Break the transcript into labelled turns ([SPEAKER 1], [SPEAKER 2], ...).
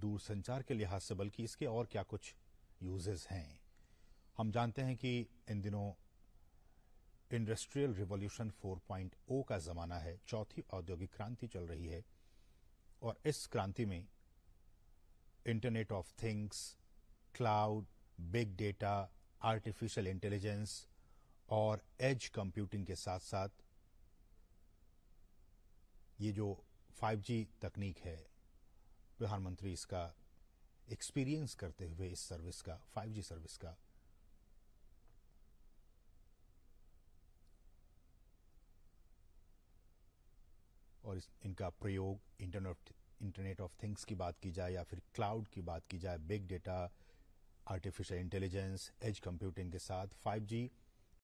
[SPEAKER 1] दूरसंचार के लिहाज से बल्कि इसके और क्या कुछ यूजेस हैं हम जानते हैं कि इन दिनों इंडस्ट्रियल रिवॉल्यूशन 4.0 का जमाना है चौथी औद्योगिक क्रांति चल रही है और इस क्रांति में internet of things cloud big data artificial intelligence और एज कंप्यूटिंग के साथ साथ ये जो 5G तकनीक है प्रधानमंत्री इसका एक्सपीरियंस करते हुए इस सर्विस का 5G सर्विस का और इस, इनका प्रयोग इंटरनेट इंटरनेट ऑफ थिंग्स की बात की जाए या फिर क्लाउड की बात की जाए big data artificial intelligence edge computing के साथ 5G